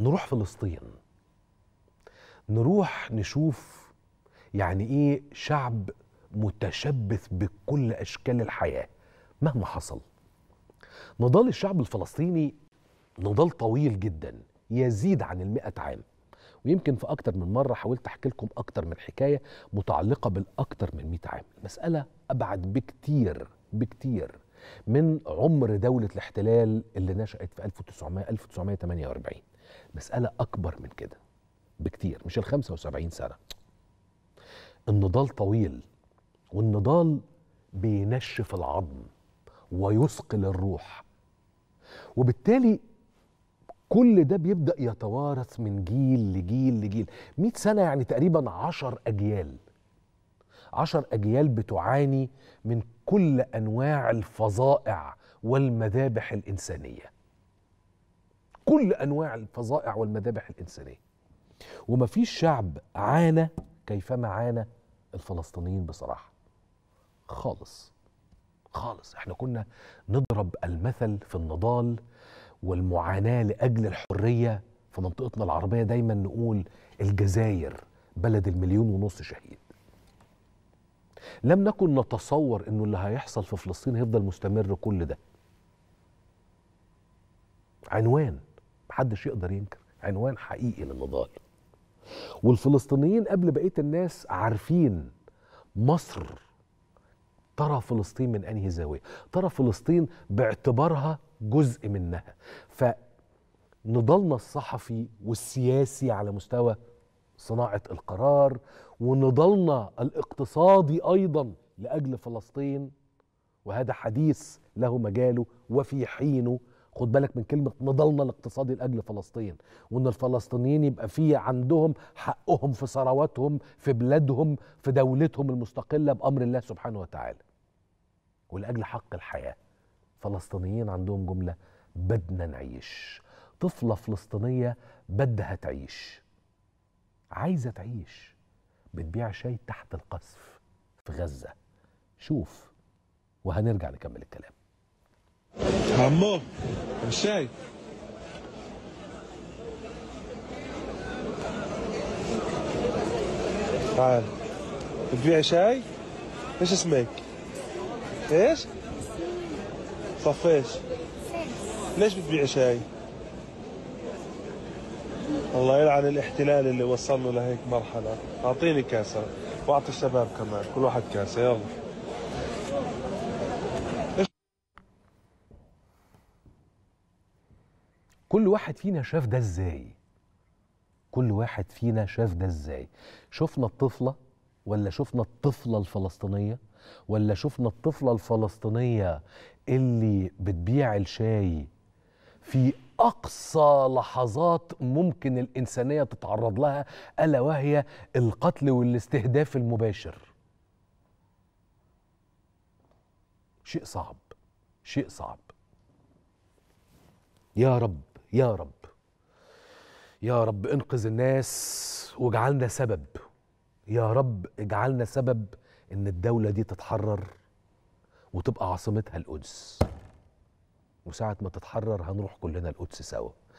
نروح فلسطين نروح نشوف يعني ايه شعب متشبث بكل اشكال الحياه مهما حصل نضال الشعب الفلسطيني نضال طويل جدا يزيد عن المئة عام ويمكن في أكتر من مرة حاولت أحكي لكم أكتر من حكاية متعلقة بالأكتر من 100 عام المسألة أبعد بكتير بكتير من عمر دولة الاحتلال اللي نشأت في 1900 1948 مسألة أكبر من كده بكتير مش ال 75 سنة النضال طويل والنضال بينشف العظم ويثقل الروح وبالتالي كل ده بيبدأ يتوارث من جيل لجيل لجيل 100 سنة يعني تقريبا 10 أجيال 10 أجيال بتعاني من كل أنواع الفظائع والمذابح الإنسانية كل انواع الفظائع والمذابح الانسانيه ومفيش شعب عانى كيفما عانى الفلسطينيين بصراحه خالص خالص احنا كنا نضرب المثل في النضال والمعاناه لاجل الحريه في منطقتنا العربيه دايما نقول الجزائر بلد المليون ونص شهيد لم نكن نتصور انه اللي هيحصل في فلسطين هيفضل مستمر كل ده عنوان محدش يقدر ينكر عنوان حقيقي للنضال والفلسطينيين قبل بقيه الناس عارفين مصر ترى فلسطين من انهي زاويه ترى فلسطين باعتبارها جزء منها فنضالنا الصحفي والسياسي على مستوى صناعه القرار ونضالنا الاقتصادي ايضا لاجل فلسطين وهذا حديث له مجاله وفي حينه خد بالك من كلمه نضالنا الاقتصادي لاجل فلسطين وان الفلسطينيين يبقى في عندهم حقهم في ثرواتهم في بلادهم في دولتهم المستقله بامر الله سبحانه وتعالى ولاجل حق الحياه فلسطينيين عندهم جمله بدنا نعيش طفله فلسطينيه بدها تعيش عايزه تعيش بتبيع شاي تحت القصف في غزه شوف وهنرجع نكمل الكلام همه الشاي تعال بتبيع شاي ايش اسمك ايش صفيش ليش بتبيع شاي الله يلعن الاحتلال اللي وصلنا لهيك مرحله اعطيني كاسه واعطي الشباب كمان كل واحد كاسه يلا كل واحد فينا شاف ده ازاي كل واحد فينا شاف ده ازاي شفنا الطفله ولا شفنا الطفله الفلسطينيه ولا شفنا الطفله الفلسطينيه اللي بتبيع الشاي في اقصى لحظات ممكن الانسانيه تتعرض لها الا وهي القتل والاستهداف المباشر شيء صعب شيء صعب يا رب يا رب يا رب انقذ الناس واجعلنا سبب يا رب اجعلنا سبب ان الدولة دي تتحرر وتبقى عاصمتها القدس وساعة ما تتحرر هنروح كلنا القدس سوا